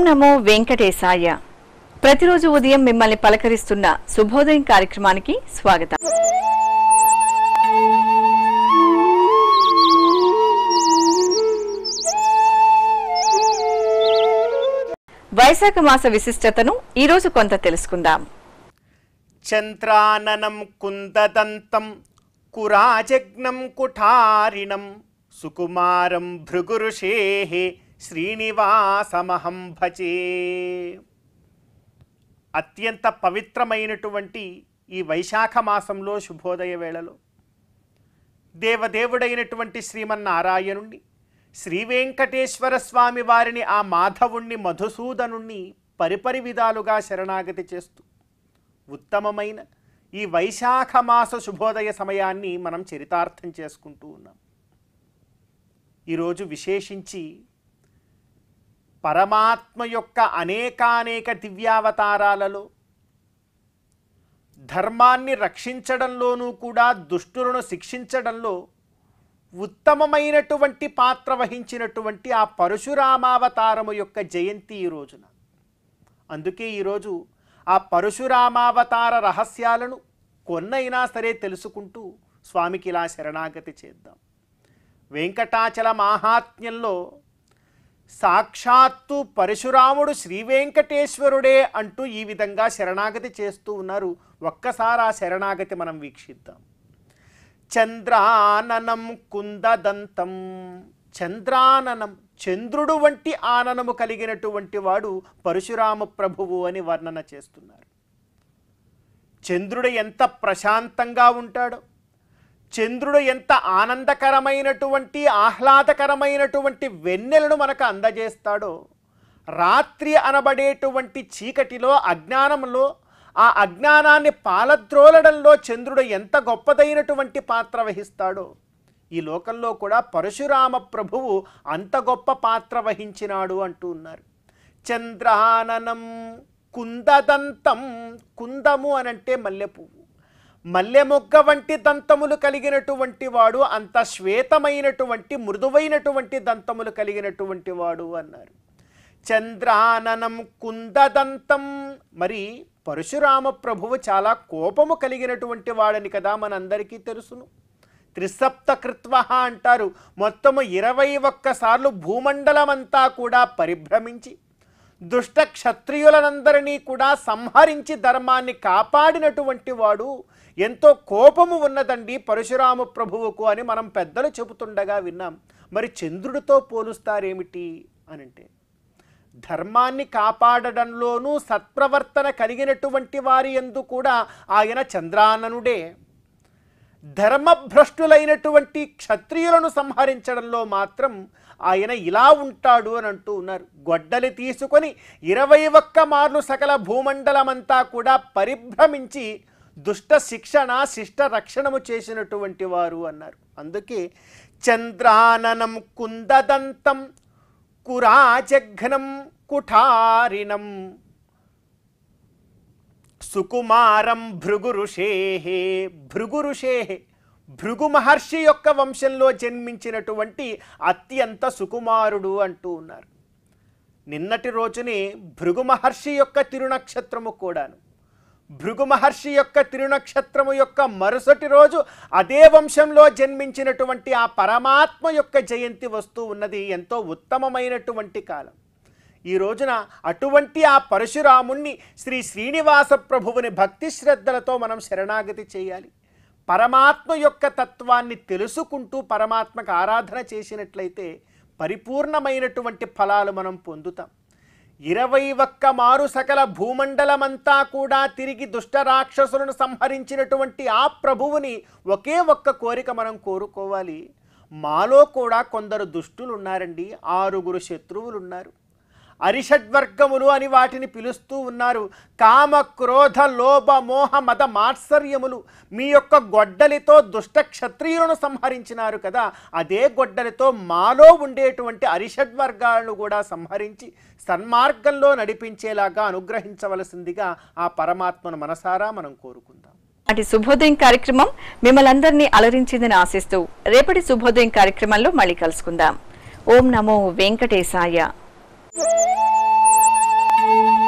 ఓం నమో వెంకటేశాయ ప్రతిరోజు ఉదయం మిమ్మల్ని పలకరిస్తున్న శుభోదయం కార్యక్రమానికి స్వాగతం వైశాఖ మాస విశిష్టతను ఈరోజు కొంత తెలుసుకుందాం చంద్రాననం కుందదంతం కురాజగ్నం కుఠారిణం సుకుమారం భృగురుషేహి శ్రీనివాసమహం భచే అత్యంత పవిత్రమైనటువంటి ఈ వైశాఖ మాసంలో శుభోదయ వేళలో దేవదేవుడైనటువంటి శ్రీమన్నారాయణుణ్ణి శ్రీ స్వామి వారిని ఆ మాధవుణ్ణి మధుసూదనుణ్ణి పరిపరి విధాలుగా శరణాగతి చేస్తూ ఉత్తమమైన ఈ వైశాఖ మాస శుభోదయ సమయాన్ని మనం చరితార్థం చేసుకుంటూ ఉన్నాం ఈరోజు విశేషించి పరమాత్మ యొక్క అనేకానేక దివ్యావతారాలలో ధర్మాన్ని రక్షించడంలోనూ కూడా దుష్టులను శిక్షించడంలో ఉత్తమమైనటువంటి పాత్ర వహించినటువంటి ఆ పరశురామావతారము యొక్క జయంతి ఈ రోజున అందుకే ఈరోజు ఆ పరశురామావతార రహస్యాలను కొన్నైనా సరే తెలుసుకుంటూ స్వామికి ఇలా శరణాగతి చేద్దాం వెంకటాచల మాహాత్మ్యంలో సాక్షాత్తు పరశురాముడు శ్రీవేంకటేశ్వరుడే అంటూ ఈ విధంగా శరణాగతి చేస్తూ ఉన్నారు ఒక్కసారి ఆ శరణాగతి మనం వీక్షిద్దాం చంద్రాననం కుందదంతం చంద్రాననం చంద్రుడు వంటి ఆననము కలిగినటువంటి వాడు పరశురామ ప్రభువు అని వర్ణన చేస్తున్నారు చంద్రుడు ఎంత ప్రశాంతంగా ఉంటాడో చంద్రుడు ఎంత ఆనందకరమైనటువంటి ఆహ్లాదకరమైనటువంటి వెన్నెలను మనకు అందజేస్తాడో రాత్రి అనబడేటువంటి చీకటిలో అజ్ఞానంలో ఆ అజ్ఞానాన్ని పాలద్రోలడంలో చంద్రుడు ఎంత గొప్పదైనటువంటి పాత్ర వహిస్తాడో ఈ లోకంలో కూడా పరశురామ ప్రభువు అంత గొప్ప పాత్ర వహించినాడు అంటూ ఉన్నారు చంద్రాననం కుందదంతం కుందము అనంటే మల్లెపువ్వు మల్లెమొగ్గ వంటి దంతములు కలిగినటువంటి వాడు అంత శ్వేతమైనటువంటి మృదువైనటువంటి దంతములు కలిగినటువంటి వాడు అన్నారు చంద్రాననం కుందదంతం మరి పరశురామ ప్రభువు చాలా కోపము కలిగినటువంటి వాడని కదా మనందరికీ తెలుసును త్రిసప్త కృత్వ అంటారు మొత్తము ఇరవై ఒక్కసార్లు భూమండలమంతా కూడా పరిభ్రమించి దుష్ట క్షత్రియులనందరినీ కూడా సంహరించి ధర్మాన్ని కాపాడినటువంటి వాడు ఎంతో కోపము ఉన్నదండి పరశురాము ప్రభువుకు అని మనం పెద్దలు చెబుతుండగా విన్నాం మరి చంద్రుడితో పోలుస్తారేమిటి అంటే ధర్మాన్ని కాపాడడంలోనూ సత్ప్రవర్తన కలిగినటువంటి వారి ఎందు కూడా ఆయన చంద్రాననుడే ధర్మభ్రష్టులైనటువంటి క్షత్రియులను సంహరించడంలో మాత్రం ఆయన ఇలా ఉంటాడు అని అంటూ ఉన్నారు గొడ్డలి తీసుకొని ఇరవై ఒక్క మార్లు సకల భూమండలమంతా కూడా పరిభ్రమించి దుష్ట శిక్షణ శిష్ట రక్షణము చేసినటువంటి వారు అన్నారు అందుకే చంద్రాననం కుందదంతం కురాజఘ్నం కుఠారిణం సుకుమారం భృగు ఋషేహే భృగు ఋషేహే భృగు మహర్షి యొక్క వంశంలో జన్మించినటువంటి అత్యంత సుకుమారుడు అంటూ ఉన్నారు నిన్నటి రోజునే భృగు మహర్షి యొక్క తిరునక్షత్రము కూడాను భృగు మహర్షి యొక్క తిరునక్షత్రము యొక్క మరుసటి రోజు అదే వంశంలో జన్మించినటువంటి ఆ పరమాత్మ యొక్క జయంతి వస్తూ ఉన్నది ఎంతో ఉత్తమమైనటువంటి కాలం ఈ రోజున అటువంటి ఆ పరశురాముణ్ణి శ్రీ శ్రీనివాస ప్రభువుని భక్తి శ్రద్ధలతో మనం శరణాగతి చేయాలి పరమాత్మ యొక్క తత్వాన్ని తెలుసుకుంటూ పరమాత్మకు ఆరాధన చేసినట్లయితే పరిపూర్ణమైనటువంటి ఫలాలు మనం పొందుతాం ఇరవై ఒక్క మారు సకల భూమండలమంతా కూడా తిరిగి దుష్ట రాక్షసులను సంహరించినటువంటి ఆ ప్రభువుని ఒకే ఒక్క కోరిక మనం కోరుకోవాలి మాలో కూడా కొందరు దుష్టులు ఉన్నారండి ఆరుగురు శత్రువులు ఉన్నారు అరిషడ్వర్గములు అని వాటిని పిలుస్తూ ఉన్నారు కామ క్రోధ లోభ మోహ మత మాత్సర్యములు మీ యొక్క గొడ్డలితో దుష్ట క్షత్రియులను సంహరించినారు కదా అదే గొడ్డలితో మాలో ఉండేటువంటి అరిషడ్వర్గాలను కూడా సంహరించి సన్మార్గంలో నడిపించేలాగా అనుగ్రహించవలసిందిగా ఆ పరమాత్మను మనసారా మనం కోరుకుందాం అటు శుభోదయం కార్యక్రమం మిమ్మల్ని అందరినీ అలరించిందని ఆశిస్తూ రేపటి శుభోదయం కార్యక్రమంలో మళ్ళీ కలుసుకుందాం ఓం నమో వెంకటేశాయ Thank you.